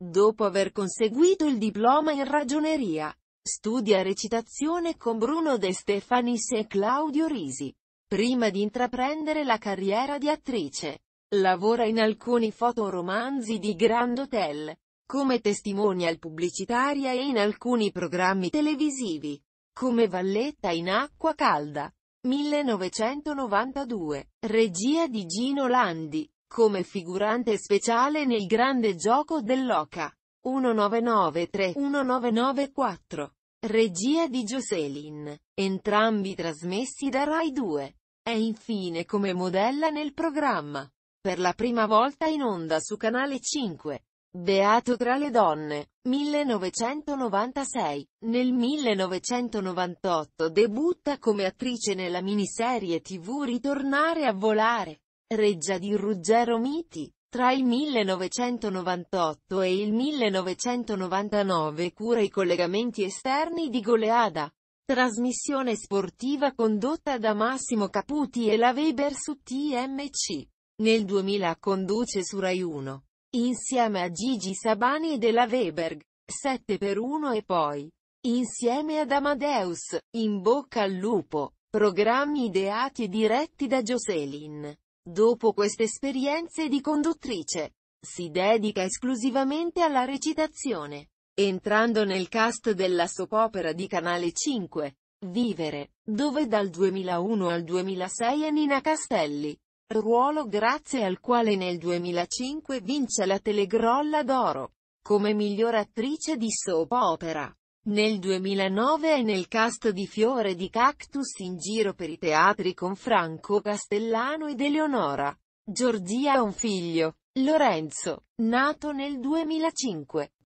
Dopo aver conseguito il diploma in ragioneria, studia recitazione con Bruno De Stefanis e Claudio Risi. Prima di intraprendere la carriera di attrice, lavora in alcuni fotoromanzi di Grand Hotel, come testimonial pubblicitaria e in alcuni programmi televisivi, come Valletta in acqua calda. 1992, regia di Gino Landi come figurante speciale nel grande gioco dell'Oca. 1993-1994. Regia di Jocelyn. Entrambi trasmessi da Rai 2. È infine come modella nel programma. Per la prima volta in onda su Canale 5. Beato tra le donne, 1996. Nel 1998 debutta come attrice nella miniserie tv Ritornare a volare. Reggia di Ruggero Miti. Tra il 1998 e il 1999 cura i collegamenti esterni di Goleada. Trasmissione sportiva condotta da Massimo Caputi e la Weber su TMC. Nel 2000 conduce su Rai 1. Insieme a Gigi Sabani e della Weberg. 7 per 1 e poi. Insieme ad Amadeus, in bocca al lupo. Programmi ideati e diretti da Jocelyn. Dopo queste esperienze di conduttrice, si dedica esclusivamente alla recitazione. Entrando nel cast della soap opera di Canale 5, Vivere, dove dal 2001 al 2006 è Nina Castelli, ruolo grazie al quale nel 2005 vince la Telegrolla d'Oro, come miglior attrice di soap opera. Nel 2009 è nel cast di Fiore di Cactus in giro per i teatri con Franco Castellano ed Eleonora. Giorgia ha un figlio, Lorenzo, nato nel 2005.